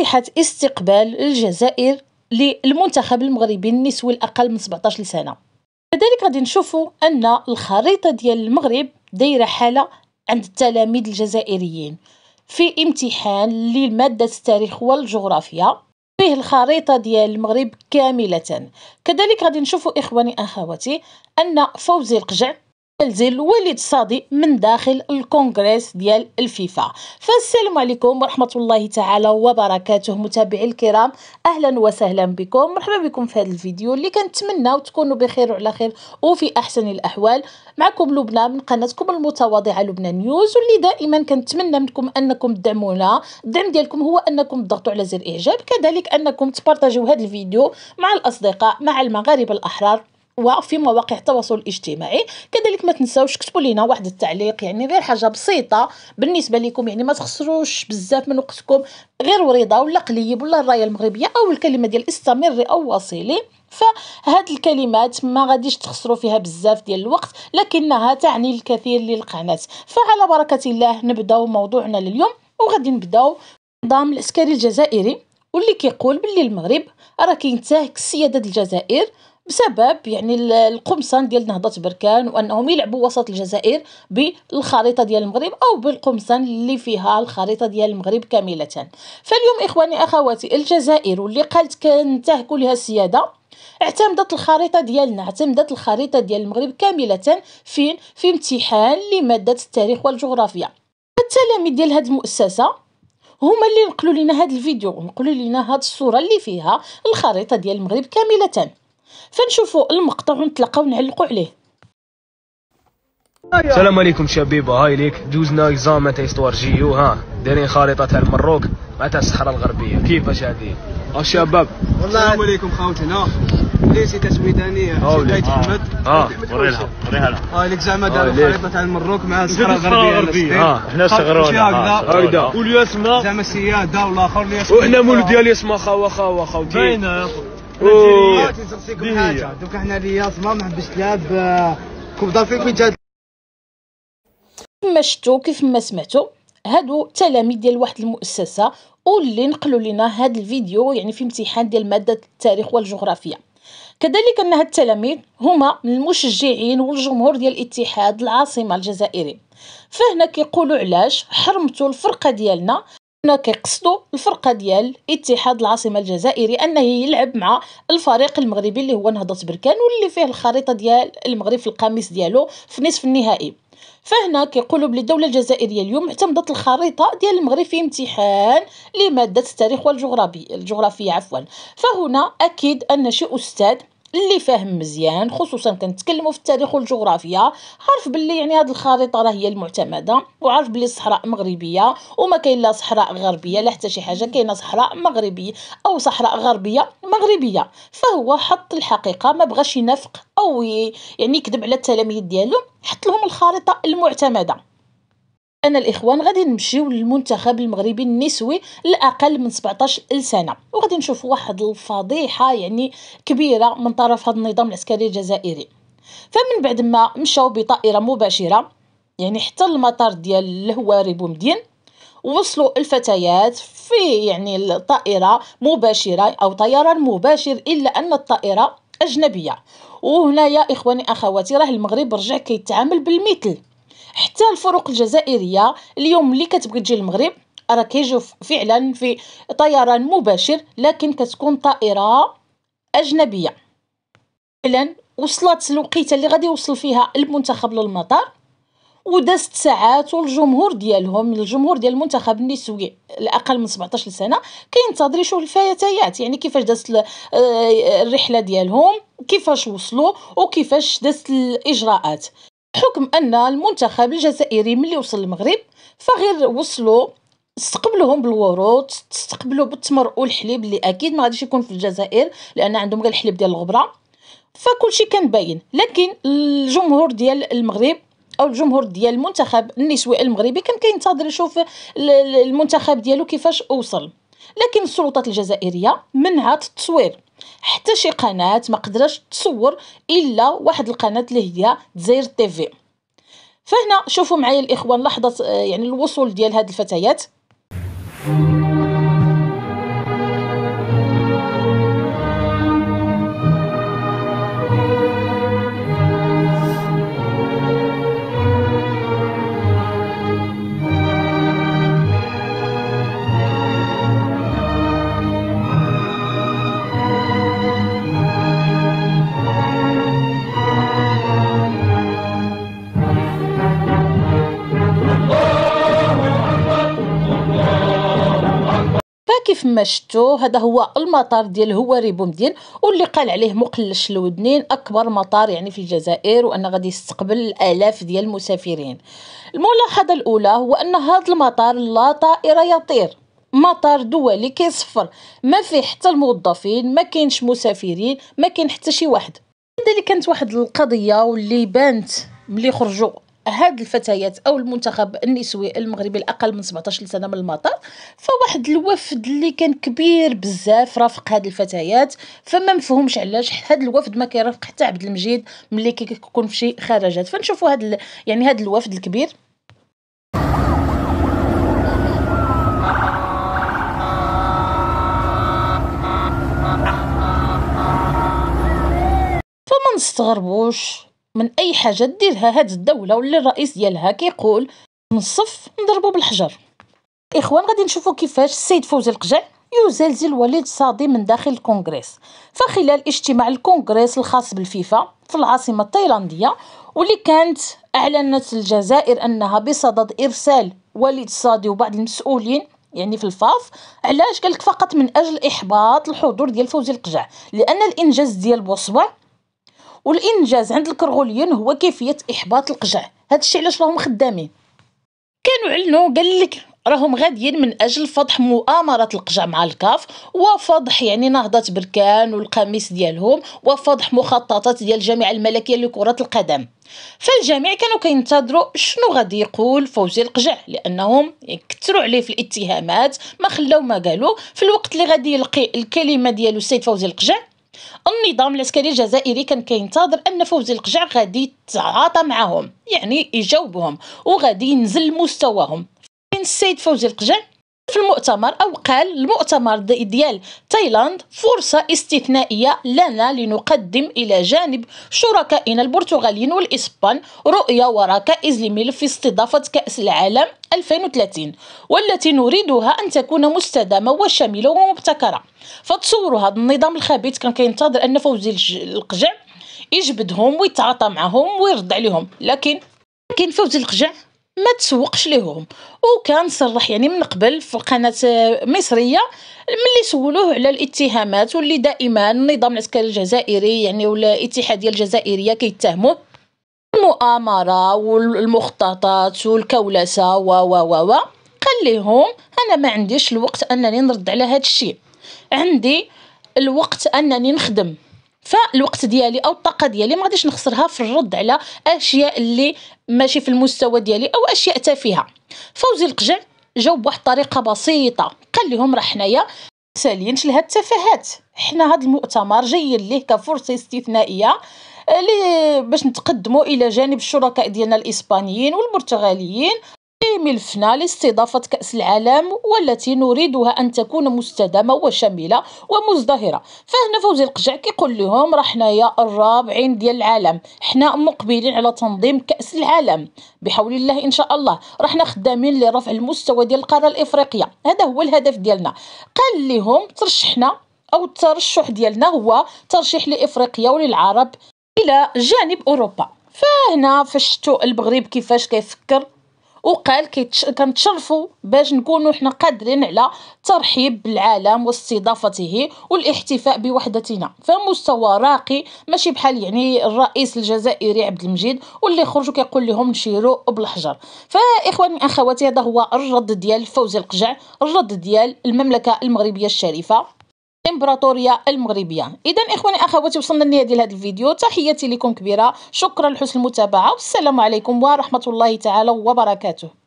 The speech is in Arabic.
فضيحة استقبال الجزائر للمنتخب المغربي النسوي الأقل من 17 سنة كذلك غادي نشوفوا أن الخريطة ديال المغرب دايرة حالة عند التلاميذ الجزائريين في امتحان للمادة التاريخ والجغرافيا فيه الخريطة ديال المغرب كاملة كذلك غادي نشوفوا إخواني أخواتي أن فوزي القجع الزير وليد صادي من داخل الكونغرس ديال الفيفا فالسلام عليكم ورحمه الله تعالى وبركاته متابعي الكرام اهلا وسهلا بكم مرحبا بكم في هذا الفيديو اللي كنتمناو وتكونوا بخير وعلى خير وفي احسن الاحوال معكم لبنى من قناتكم المتواضعه لبنى نيوز واللي دائما كنتمنى منكم انكم تدعمونا الدعم ديالكم هو انكم تضغطوا على زر اعجاب كذلك انكم تبارطاجيو هذا الفيديو مع الاصدقاء مع المغاربه الاحرار وفي مواقع التواصل الاجتماعي كذلك ما تنساوش كتبوا لينا واحد التعليق يعني غير حاجه بسيطه بالنسبه لكم يعني ما تخسروش بزاف من وقتكم غير وريضه ولا قليب ولا الرايه المغربيه او الكلمه ديال استمري او واصلي فهاد الكلمات ما غاديش تخسروا فيها بزاف ديال الوقت لكنها تعني الكثير للقناه فعلى بركه الله نبداو موضوعنا لليوم وغادي نبداو النظام العسكري الجزائري واللي كيقول باللي المغرب راه كينتهك السياده الجزائر بسبب يعني القمصان ديال نهضة بركان وأنهم يلعبوا وسط الجزائر بالخريطة ديال المغرب أو بالقمصان اللي فيها الخريطة ديال المغرب كاملة فاليوم إخواني أخواتي الجزائر واللي قالت كنتهكوا لها السيادة اعتمدت الخريطه ديالنا اعتمدت الخريطه ديال المغرب كامله فين في امتحان لماده التاريخ والجغرافيا التلاميذ ديال هذه المؤسسه هما اللي نقلوا لنا هذا الفيديو ونقلوا لنا هذه الصوره اللي فيها الخريطه ديال المغرب كامله فنشوفوا المقطع ونتلاقاو ونعلقوا عليه السلام عليكم شبيبه هاي ليك دوزنا اكزام تاع استوار جيو ها دايرين خريطه اه تاع المروك مع تاع الصحراء الغربيه كيفاش هادي الشباب والله السلام عليكم خاوتنا ليسي تسويدانيه سيدي تحمد اه وريها وريها لها اه ليك زعما داروا خريطه تاع المروك مع الصحراء الغربيه اه حنا استغرونا هكذا والياسمنا زعما السياده والاخر الياسمنا وحنا مولد ديال ياسما خاوه خاوه خاوتي باينه كما شفتوا كيف ما آه، سمعتوا هادو تلاميذ ديال واحد المؤسسه واللي نقلوا لنا هاد الفيديو يعني في امتحان ديال ماده التاريخ والجغرافيا كذلك ان هاد التلاميذ هما من المشجعين والجمهور ديال الاتحاد العاصمه الجزائري فهنا كيقولوا علاش حرمتوا الفرقه ديالنا هنا كيقصدوا الفرقه ديال اتحاد العاصمه الجزائري انه يلعب مع الفريق المغربي اللي هو نهضه بركان واللي فيه الخريطه ديال المغرب في القميص ديالو في نصف النهائي فهنا كيقولوا بلي الدوله الجزائريه اليوم اعتمدت الخريطه ديال المغرب في امتحان لماده التاريخ والجغرافيا الجغرافيه عفوا فهنا اكيد ان شي استاذ اللي فاهم مزيان خصوصا كنتكلموا في التاريخ والجغرافيا عارف باللي يعني هذه الخريطه راه هي المعتمده وعارف باللي الصحراء مغربيه وما كاين لا صحراء غربيه لا حتى شي حاجه كاينه صحراء مغربيه او صحراء غربيه مغربيه فهو حط الحقيقه ما بغاش ينافق او يعني يكذب على التلاميذ ديالو حط لهم الخريطه المعتمده انا الاخوان غادي نمشيو للمنتخب المغربي النسوي لاقل من 17 سنه وغادي نشوف واحد الفضيحه يعني كبيره من طرف هذا النظام العسكري الجزائري فمن بعد ما مشاو بطائره مباشره يعني حتى المطار ديال الهواري بومدين وصلوا الفتيات في يعني الطائره مباشره او طيران مباشر الا ان الطائره اجنبيه وهنايا اخواني اخواتي راه المغرب رجع كيتعامل بالمثل حتى الفرق الجزائريه اليوم اللي كتبغي تجي المغرب راه كيجيو فعلا في طيران مباشر لكن كتكون طائره اجنبيه فعلا وصلت الوقيته اللي غادي يوصل فيها المنتخب للمطار ودازت ساعات والجمهور ديالهم الجمهور ديال المنتخب النسوي الاقل من 17 سنه كينتظر يشوف الفتيات يعني كيفاش دازت آه، الرحله ديالهم كيفاش وصلوا وكيفاش دازت الاجراءات بحكم ان المنتخب الجزائري ملي وصل المغرب فغير وصلوا استقبلوهم بالورود استقبلوا بالتمر والحليب اللي اكيد ما غاديش يكون في الجزائر لان عندهم غير الحليب ديال الغبره فكل شيء كان باين لكن الجمهور ديال المغرب او الجمهور ديال المنتخب النسوي المغربي كان كينتظر يشوف المنتخب ديالو كيفاش وصل لكن السلطات الجزائريه منعت التصوير حتى شي قناه ما قدرش تصور الا واحد القناه اللي هي جزائر تيفي فهنا شوفوا معايا الاخوان لحظه آه، يعني الوصول ديال هاد الفتيات كيف ما شفتو هذا هو المطار ديال هواري بومدين واللي قال عليه مقلش الودنين اكبر مطار يعني في الجزائر وان غادي يستقبل الالاف ديال المسافرين الملاحظه الاولى هو ان هذا المطار لا طائره يطير مطار دولي كيصفر ما فيه حتى الموظفين ما كاينش مسافرين ما كاين حتى شي واحد هذا اللي كانت واحد القضيه واللي بانت ملي خرجوا هاد الفتيات او المنتخب النسوي المغربي الاقل من 17 سنه من المطار فواحد الوفد اللي كان كبير بزاف رافق هاد الفتيات فما مفهومش علاش هاد الوفد ما كيرافق حتى عبد المجيد ملي كيكون في شي خرجات فنشوفوا هاد يعني هاد الوفد الكبير فما نستغربوش من اي حاجه ديرها هاد الدوله ولا الرئيس ديالها كيقول من الصف نضربو بالحجر اخوان غادي نشوفوا كيفاش السيد فوزي القجع يزلزل وليد صادي من داخل الكونغرس فخلال اجتماع الكونغرس الخاص بالفيفا في العاصمه التايلانديه واللي كانت اعلنت الجزائر انها بصدد ارسال وليد صادي وبعض المسؤولين يعني في الفاف علاش قالك فقط من اجل احباط الحضور ديال فوزي القجع لان الانجاز ديال بوصبع والانجاز عند الكرغوليون هو كيفيه احباط القجع هذا الشيء علاش راهم خدامين كانوا علنوا قال لك راهم غاديين من اجل فضح مؤامره القجع مع الكاف وفضح يعني نهضه بركان والقميص ديالهم وفضح مخططات ديال الجامعه الملكيه لكره القدم فالجميع كانوا كينتظروا شنو غادي يقول فوزي القجع لانهم كثروا عليه في الاتهامات ما خلاو ما قالوا في الوقت اللي غادي يلقي الكلمه ديالو السيد فوزي القجع النظام العسكري الجزائري كان كينتظر ان فوز القجع غادي يتعاطى معاهم يعني يجاوبهم وغادي ينزل مستواهم فين السيد فوزي القجع في المؤتمر أو قال المؤتمر ديال تايلاند فرصة استثنائية لنا لنقدم إلى جانب شركائنا البرتغاليين والإسبان رؤية وركائز لملف استضافة كأس العالم 2030 والتي نريدها أن تكون مستدامة وشاملة ومبتكرة فتصوروا هذا النظام الخبيث كان كينتظر أن فوزي القجع يجبدهم ويتعاطى معهم ويرد عليهم لكن لكن فوزي القجع ما تسوقش ليهم وكان صرح يعني من قبل في القناة آه، مصرية ملي سولوه على الاتهامات واللي دائما النظام العسكري الجزائري يعني ولا الاتحادية الجزائرية كيتهموه المؤامرة والمخططات والكولسة و و و و قال لهم انا ما عنديش الوقت انني نرد على هذا الشيء عندي الوقت انني نخدم فالوقت ديالي او الطاقه ديالي ما غاديش نخسرها في الرد على اشياء اللي ماشي في المستوى ديالي او اشياء تافهه فوزي القجع جاوب بواحد الطريقه بسيطه قال لهم راه حنايا سالينش لهاد التفاهات حنا هاد المؤتمر جايين ليه كفرصه استثنائيه آه، باش نتقدموا الى جانب الشركاء ديالنا الاسبانيين والبرتغاليين فنا لاستضافة كأس العالم والتي نريدها أن تكون مستدامة وشاملة ومزدهرة فهنا فوزي القجع كيقول لهم راه حنايا الرابعين ديال العالم حنا مقبلين على تنظيم كأس العالم بحول الله إن شاء الله راه حنا خدامين لرفع المستوى ديال القارة الإفريقية هذا هو الهدف ديالنا قال لهم ترشحنا أو الترشح ديالنا هو ترشيح لإفريقيا وللعرب إلى جانب أوروبا فهنا فشتو المغرب كيفاش كيفكر وقال كنتشرفوا باش نكونوا حنا قادرين على الترحيب بالعالم واستضافته والاحتفاء بوحدتنا فمستوى راقي ماشي بحال يعني الرئيس الجزائري عبد المجيد واللي خرج كيقول لهم نشيروا بالحجر فاخواني اخواتي هذا هو الرد ديال فوزي القجع الرد ديال المملكه المغربيه الشريفه الامبراطوريه المغربيه اذا اخواني اخواتي وصلنا لنهايه ديال هذا الفيديو تحياتي لكم كبيره شكرا لحسن المتابعه والسلام عليكم ورحمه الله تعالى وبركاته